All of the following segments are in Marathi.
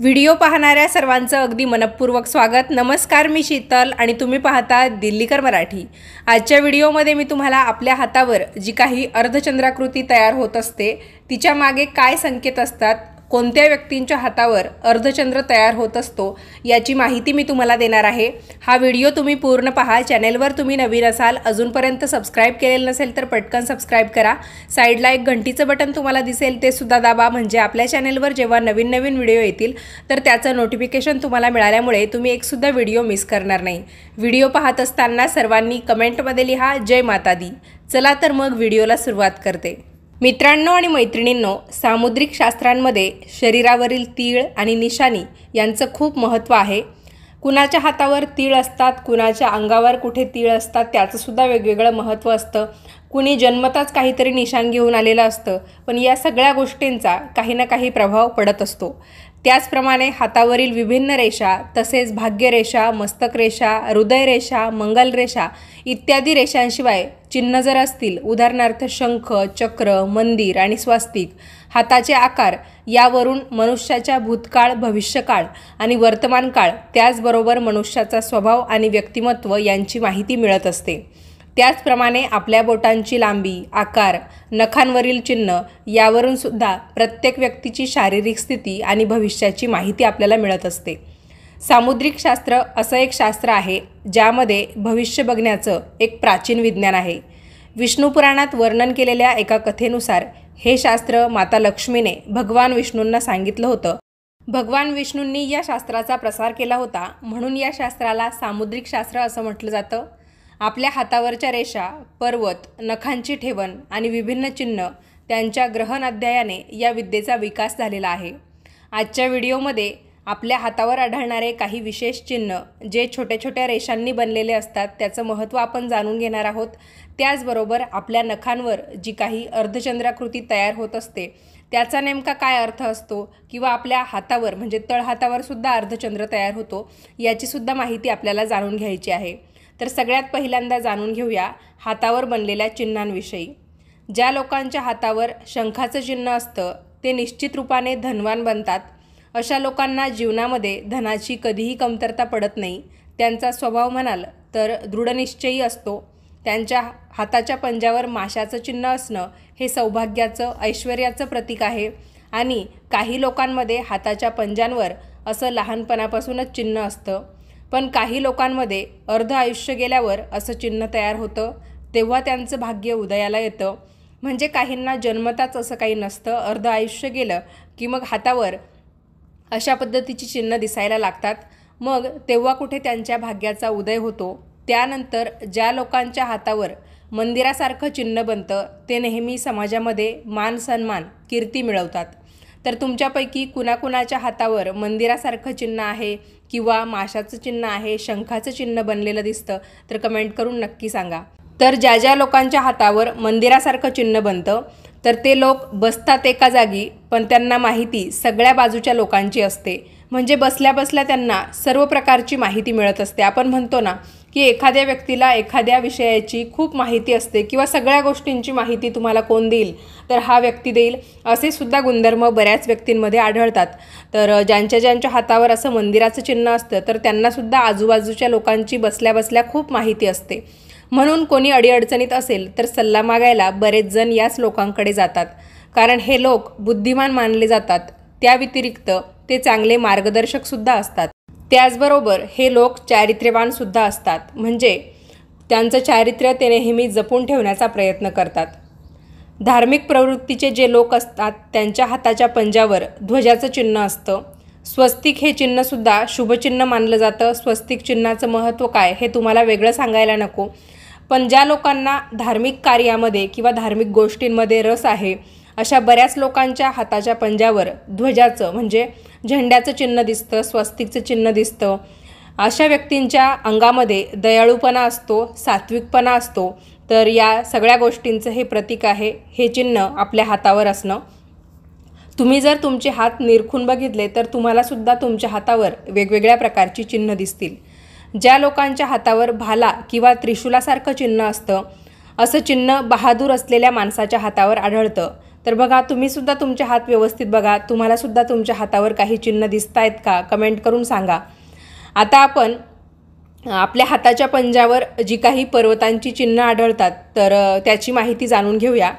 व्हिडिओ पाहणाऱ्या सर्वांचं अगदी मनपूर्वक स्वागत नमस्कार मी शीतल आणि तुम्ही पाहता दिल्लीकर मराठी आजच्या व्हिडिओमध्ये मी तुम्हाला आपल्या हातावर जी काही अर्धचंद्राकृती तयार होत असते तिच्या मागे काय संकेत असतात कोणत्या व्यक्तींच्या हातावर अर्धचंद्र तयार होत असतो याची माहिती मी तुम्हाला देणार आहे हा व्हिडिओ तुम्ही पूर्ण पहा चॅनेलवर तुम्ही नवीन असाल अजूनपर्यंत सबस्क्राईब केलेलं नसेल तर पटकन सबस्क्राईब करा साईडला एक घंटीचं बटन तुम्हाला दिसेल ते सुद्धा दाबा म्हणजे आपल्या चॅनेलवर जेव्हा नवीन नवीन व्हिडिओ येतील तर त्याचं नोटिफिकेशन तुम्हाला मिळाल्यामुळे तुम्ही एकसुद्धा व्हिडिओ मिस करणार नाही व्हिडिओ पाहत असताना सर्वांनी कमेंटमध्ये लिहा जय माता दी चला तर मग व्हिडिओला सुरुवात करते मित्रांनो आणि मैत्रिणींनो सामुद्रिक शास्त्रांमध्ये शरीरावरील तीळ आणि निशाणी यांचं खूप महत्त्व आहे कुणाच्या हातावर तीळ असतात कुणाच्या अंगावर कुठे तीळ असतात त्याचंसुद्धा वेगवेगळं महत्त्व असतं कुणी जन्मताच काहीतरी निशाण घेऊन आलेलं असतं पण या सगळ्या गोष्टींचा काही ना काही प्रभाव पडत असतो त्याचप्रमाणे हातावरील विभिन्न रेषा तसेच भाग्यरेषा मस्तकरेषा हृदयरेषा मंगलरेषा इत्यादी रेषांशिवाय चिन्ह जर असतील उदाहरणार्थ शंख चक्र मंदिर आणि स्वास्तिक हाताचे आकार यावरून मनुष्याच्या भूतकाळ भविष्यकाळ आणि वर्तमानकाळ त्याचबरोबर मनुष्याचा स्वभाव आणि व्यक्तिमत्व यांची माहिती मिळत असते त्याचप्रमाणे आपल्या बोटांची लांबी आकार नखांवरील चिन्ह यावरून सुद्धा प्रत्येक व्यक्तीची शारीरिक स्थिती आणि भविष्याची माहिती आपल्याला मिळत असते सामुद्रिक शास्त्र असं एक शास्त्र आहे ज्यामध्ये भविष्य बघण्याचं एक प्राचीन विज्ञान आहे विष्णुपुराणात वर्णन केलेल्या एका कथेनुसार हे शास्त्र माता लक्ष्मीने भगवान विष्णूंना सांगितलं होतं भगवान विष्णूंनी या शास्त्राचा प्रसार केला होता म्हणून या शास्त्राला सामुद्रिक शास्त्र असं म्हटलं जातं आपल्या हातावरच्या रेषा पर्वत नखांची ठेवण आणि विभिन्न चिन्ह त्यांच्या ग्रहण अध्यायाने या विद्येचा विकास झालेला आहे आजच्या व्हिडिओमध्ये आपल्या हातावर आढळणारे काही विशेष चिन्ह जे छोट्या छोट्या रेषांनी बनलेले असतात त्याचं महत्त्व आपण जाणून घेणार आहोत त्याचबरोबर आपल्या नखांवर जी काही अर्धचंद्राकृती तयार होत असते त्याचा नेमका काय अर्थ असतो किंवा आपल्या हातावर म्हणजे तळहातावरसुद्धा सुद्धा अर्धचंद्र तयार होतो याचीसुद्धा माहिती आपल्याला जाणून घ्यायची आहे तर सगळ्यात पहिल्यांदा जाणून घेऊया हातावर बनलेल्या चिन्हांविषयी ज्या लोकांच्या हातावर शंखाचं चिन्ह असतं ते निश्चित रूपाने धनवान बनतात अशा लोकांना जीवनामध्ये धनाची कधीही कमतरता पडत नाही त्यांचा स्वभाव म्हणाल तर दृढनिश्चयी असतो त्यांच्या हाताच्या पंजावर माशाचं चिन्ह असणं हे सौभाग्याचं ऐश्वर्याचं प्रतीक आहे आणि काही लोकांमध्ये हाताच्या पंजांवर असं लहानपणापासूनच चिन्ह असतं पण काही लोकांमध्ये अर्ध आयुष्य गेल्यावर असं चिन्ह तयार होतं तेव्हा त्यांचं भाग्य उदयाला येतं म्हणजे काहींना जन्मताच असं काही नसतं अर्ध आयुष्य गेलं की मग हातावर अशा पद्धतीची चिन्ह दिसायला लागतात मग तेव्हा कुठे त्यांच्या भाग्याचा उदय होतो त्यानंतर ज्या लोकांच्या हातावर मंदिरासारखं चिन्ह बनतं ते नेहमी समाजामध्ये मान सन्मान कीर्ती मिळवतात तर तुमच्यापैकी कुणाकुणाच्या हातावर मंदिरासारखं चिन्ह आहे किंवा माशाचं चिन्ह आहे शंखाचं चिन्ह बनलेलं दिसतं तर कमेंट करून नक्की सांगा तर ज्या ज्या लोकांच्या हातावर मंदिरासारखं चिन्ह बनतं तर ते लोक बसतात एका जागी पण त्यांना माहिती सगळ्या बाजूच्या लोकांची असते म्हणजे बसल्या बसल्या त्यांना सर्व प्रकारची माहिती मिळत असते आपण म्हणतो ना की एखाद्या व्यक्तीला एखाद्या विषयाची खूप माहिती असते किंवा सगळ्या गोष्टींची माहिती तुम्हाला कोण देईल तर हा व्यक्ती देईल असे सुद्धा गुणधर्म बऱ्याच व्यक्तींमध्ये आढळतात तर ज्यांच्या ज्यांच्या हातावर असं मंदिराचं चिन्ह असतं तर त्यांनासुद्धा आजूबाजूच्या लोकांची बसल्या बसल्या खूप माहिती असते म्हणून कोणी अडीअडचणीत असेल तर सल्ला मागायला बरेच जण याच लोकांकडे जातात कारण हे लोक बुद्धिमान मानले जातात त्या व्यतिरिक्त ते चांगले मार्गदर्शकसुद्धा असतात त्याचबरोबर हे लोक चारित्र्यवानसुद्धा असतात म्हणजे त्यांचं चारित्र्य ते नेहमी जपून ठेवण्याचा प्रयत्न करतात धार्मिक प्रवृत्तीचे जे लोक असतात त्यांच्या हाताच्या पंजावर ध्वजाचं चिन्ह असतं स्वस्तिक हे चिन्हसुद्धा शुभचिन्ह मानलं जातं स्वस्तिक चिन्हाचं महत्त्व काय हे तुम्हाला वेगळं सांगायला नको पण ज्या लोकांना धार्मिक कार्यामध्ये किंवा धार्मिक गोष्टींमध्ये रस आहे अशा बऱ्याच लोकांच्या हाताच्या पंजावर ध्वजाचं म्हणजे झेंड्याचं चिन्ह दिसतं स्वस्तिकचं चिन्ह दिसतं अशा व्यक्तींच्या अंगामध्ये दयाळूपणा असतो सात्विकपणा असतो तर या सगळ्या गोष्टींचं हे प्रतीक आहे हे चिन्ह आपल्या हातावर असणं तुम्ही जर तुमचे हात निरखून बघितले तर तुम्हालासुद्धा तुमच्या हातावर वेगवेगळ्या प्रकारची चिन्ह दिसतील ज्या लोकांच्या हातावर भाला किंवा त्रिशुलासारखं चिन्ह असतं असं चिन्ह बहादूर असलेल्या माणसाच्या हातावर आढळतं तर बघा तुम्हीसुद्धा तुमचे हात व्यवस्थित बघा तुम्हालासुद्धा तुमच्या हातावर काही चिन्ह दिसत आहेत का कमेंट करून सांगा आता आपण आपल्या हाताच्या पंजावर जी काही पर्वतांची चिन्ह आढळतात तर त्याची माहिती जाणून घेऊया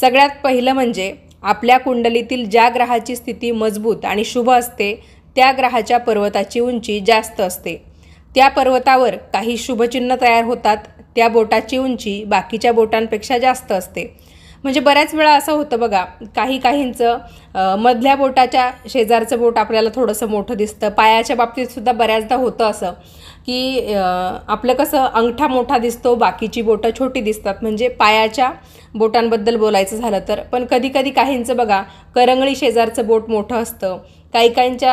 सगळ्यात पहिलं म्हणजे आपल्या कुंडलीतील ज्या ग्रहाची स्थिती मजबूत आणि शुभ असते त्या ग्रहाच्या पर्वताची उंची जास्त असते त्या पर्वतावर काही शुभचिन्ह तयार होतात त्या बोटाची उंची बाकीच्या बोटांपेक्षा जास्त असते म्हणजे बऱ्याच वेळा असं होतं बघा काही काहींचं मधल्या बोटाच्या शेजारचं बोट आपल्याला थोडंसं मोठं दिसतं पायाच्या बाबतीतसुद्धा बऱ्याचदा होतं असं की आपलं कसं अंगठा मोठा दिसतो बाकीची बोटं छोटी दिसतात म्हणजे पायाच्या बोटांबद्दल बोलायचं झालं तर पण कधीकधी काहींचं बघा करंगळी शेजारचं बोट मोठं असतं काही काहींच्या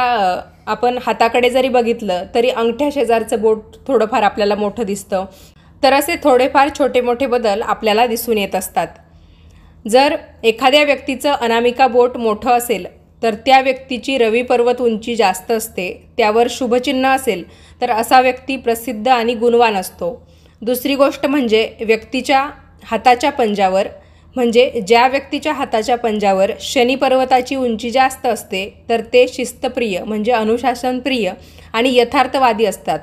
आपण हाताकडे जरी बघितलं तरी अंगठ्या शेजारचं बोट थोडंफार आपल्याला मोठं दिसतं तर असे थोडेफार छोटे मोठे बदल आपल्याला दिसून येत असतात जर एखाद्या व्यक्तीचं अनामिका बोट मोठं असेल तर त्या व्यक्तीची रवी पर्वत उंची जास्त असते त्यावर शुभचिन्ह असेल तर असा व्यक्ती प्रसिद्ध आणि गुणवान असतो दुसरी गोष्ट म्हणजे व्यक्तीच्या हाताच्या पंजावर म्हणजे ज्या व्यक्तीच्या हाताच्या पंजावर शनी पर्वताची उंची जास्त असते तर ते शिस्तप्रिय म्हणजे अनुशासनप्रिय आणि यथार्थवादी असतात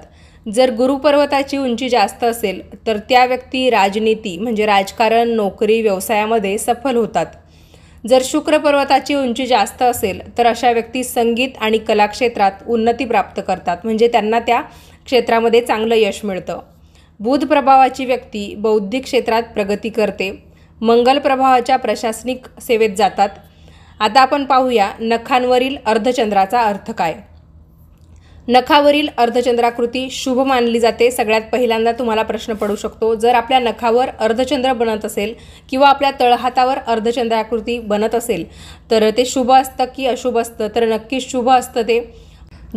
जर गुरुपर्वताची उंची जास्त असेल तर त्या व्यक्ती राजनीती म्हणजे राजकारण नोकरी व्यवसायामध्ये सफल होतात जर शुक्र पर्वताची उंची जास्त असेल तर अशा व्यक्ती संगीत आणि कलाक्षेत्रात उन्नती प्राप्त करतात म्हणजे त्यांना त्या क्षेत्रामध्ये चांगलं यश मिळतं बुध प्रभावाची व्यक्ती बौद्धिक क्षेत्रात प्रगती करते मंगल प्रभावाच्या प्रशासनिक सेवेत जातात आता आपण पाहूया नखांवरील अर्धचंद्राचा अर्थ काय नखावरील अर्धचंद्राकृती शुभ मानली जाते सगळ्यात पहिल्यांदा तुम्हाला प्रश्न पडू शकतो जर आपल्या नखावर अर्धचंद्र बनत असेल किंवा आपल्या तळहातावर अर्धचंद्राकृती बनत असेल तर ते शुभ असतं की अशुभ असतं तर नक्की शुभ असतं ते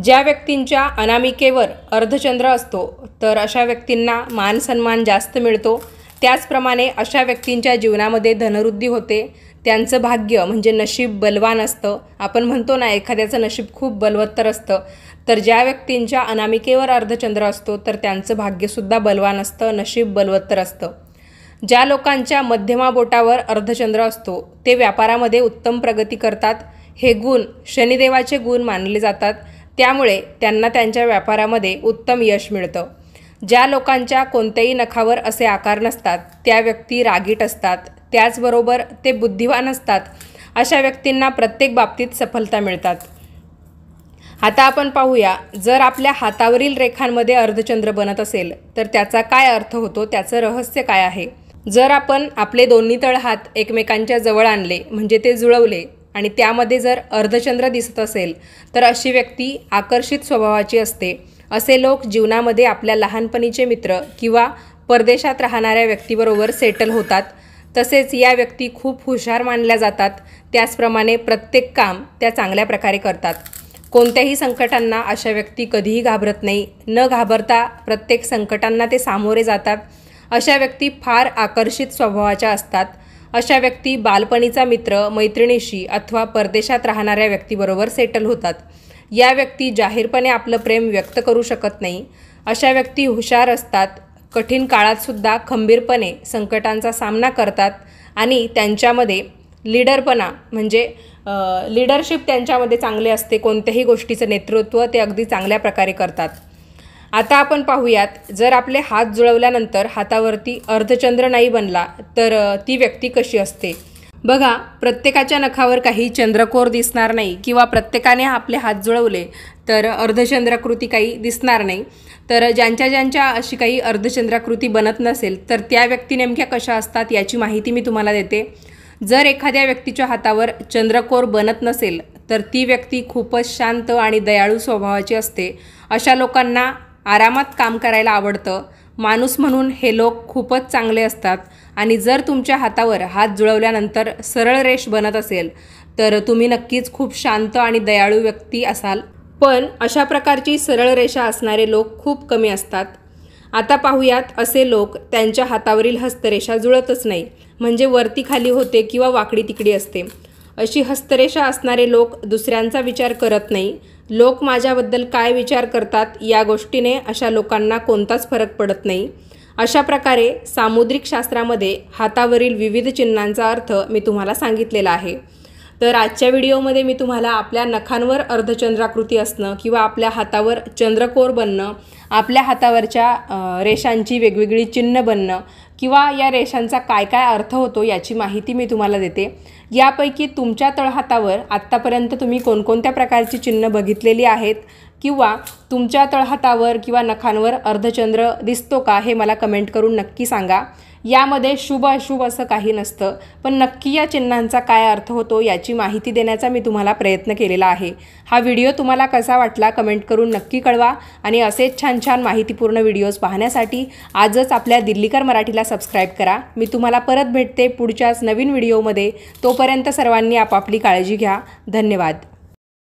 ज्या व्यक्तींच्या अनामिकेवर अर्धचंद्र असतो तर अशा व्यक्तींना मान सन्मान जास्त मिळतो त्याचप्रमाणे अशा व्यक्तींच्या जीवनामध्ये धनवृद्धी होते त्यांचं भाग्य म्हणजे नशीब बलवान असतं आपण म्हणतो ना एखाद्याचं नशीब खूप बलवत्तर असतं तर ज्या व्यक्तींच्या अनामिकेवर अर्धचंद्र असतो तर त्यांचं भाग्यसुद्धा बलवान असतं नशीब बलवत्तर असतं ज्या लोकांच्या मध्यमा बोटावर अर्धचंद्र असतो ते व्यापारामध्ये उत्तम प्रगती करतात हे गुण शनिदेवाचे गुण मानले जातात त्यामुळे त्यांना त्यांच्या व्यापारामध्ये उत्तम यश मिळतं ज्या लोकांच्या कोणत्याही नखावर असे आकार नसतात त्या व्यक्ती रागीट असतात त्याचबरोबर ते बुद्धिवान असतात अशा व्यक्तींना प्रत्येक बाबतीत सफलता मिळतात आता आपण पाहूया जर आपल्या हातावरील रेखांमध्ये अर्धचंद्र बनत असेल तर त्याचा काय अर्थ होतो त्याचं रहस्य काय आहे जर आपण आपले दोन्ही तळ हात एकमेकांच्या जवळ आणले म्हणजे ते जुळवले आणि त्यामध्ये जर अर्धचंद्र दिसत असेल तर अशी व्यक्ती आकर्षित स्वभावाची असते असे लोक जीवनामध्ये आपल्या लहानपणीचे मित्र किंवा परदेशात राहणाऱ्या व्यक्तीबरोबर सेटल होतात तसेच या व्यक्ती खूप हुशार मानल्या जातात त्याचप्रमाणे प्रत्येक काम त्या चांगल्या प्रकारे करतात कोणत्याही संकटांना अशा व्यक्ती कधीही घाबरत नाही न घाबरता प्रत्येक संकटांना ते सामोरे जातात अशा व्यक्ती फार आकर्षित स्वभावाच्या असतात अशा व्यक्ती बालपणीचा मित्र मैत्रिणीशी अथवा परदेशात राहणाऱ्या व्यक्तीबरोबर सेटल होतात या व्यक्ती जाहीरपणे आपलं प्रेम व्यक्त करू शकत नाही अशा व्यक्ती हुशार असतात कठीण काळातसुद्धा खंबीरपणे संकटांचा सामना करतात आणि त्यांच्यामध्ये लीडरपणा म्हणजे लिडरशिप त्यांच्यामध्ये चांगले असते कोणत्याही गोष्टीचं नेतृत्व ते अगदी चांगल्या प्रकारे करतात आता आपण पाहूयात जर आपले हात जुळवल्यानंतर हातावरती अर्धचंद्र नाही बनला तर ती व्यक्ती कशी असते बघा प्रत्येकाच्या नखावर काही चंद्रकोर दिसणार नाही किंवा प्रत्येकाने आपले हात जुळवले तर अर्धचंद्राकृती काही दिसणार नाही तर ज्यांच्या ज्यांच्या अशी काही अर्धचंद्राकृती बनत नसेल तर त्या व्यक्ती नेमक्या कशा असतात याची माहिती मी तुम्हाला देते जर एखाद्या व्यक्तीच्या हातावर चंद्रकोर बनत नसेल तर ती व्यक्ती खूपच शांत आणि दयाळू स्वभावाची असते अशा लोकांना आरामात काम करायला आवडतं माणूस म्हणून हे लोक खूपच चांगले असतात आणि जर तुमच्या हातावर हात जुळवल्यानंतर सरळ रेष बनत असेल तर तुम्ही नक्कीच खूप शांत आणि दयाळू व्यक्ती असाल पण अशा प्रकारची सरळ रेषा असणारे लोक खूप कमी असतात आता पाहूयात असे लोक त्यांच्या हातावरील हस्तरेषा जुळतच नाही म्हणजे वरती खाली होते किंवा वाकडी तिकडी असते अशी हस्तरेषा असणारे लोक दुसऱ्यांचा विचार करत नाही लोक माझ्याबद्दल काय विचार करतात या गोष्टीने अशा लोकांना कोणताच फरक पडत नाही अशा प्रकारे सामुद्रिक शास्त्रामध्ये हातावरील विविध चिन्हांचा अर्थ मी तुम्हाला सांगितलेला आहे तर आजच्या व्हिडिओमध्ये मी तुम्हाला आपल्या नखांवर अर्धचंद्राकृती असणं किंवा आपल्या हातावर चंद्रकोर बनणं आपल्या हातावरच्या रेषांची वेगवेगळी चिन्ह बनणं किंवा या रेषांचा काय काय अर्थ होतो याची माहिती मी तुम्हाला देते यापैकी तुमच्या तळहातावर आत्तापर्यंत तुम्ही कोणकोणत्या प्रकारची चिन्ह बघितलेली आहेत किंवा तुमच्या तळहातावर किंवा नखांवर अर्धचंद्र दिसतो का हे मला कमेंट करून नक्की सांगा यामध्ये शुभ अशुभ असं काही नसतं पण नक्की या चिन्हांचा काय अर्थ होतो याची माहिती देण्याचा मी तुम्हाला प्रयत्न केलेला आहे हा व्हिडिओ तुम्हाला कसा वाटला कमेंट करून नक्की कळवा आणि असेच छान छान माहितीपूर्ण व्हिडिओज पाहण्यासाठी आजच आपल्या दिल्लीकर मराठीला सबस्क्राईब करा मी तुम्हाला परत भेटते पुढच्याच नवीन व्हिडिओमध्ये तोपर्यंत सर्वांनी आपापली काळजी घ्या धन्यवाद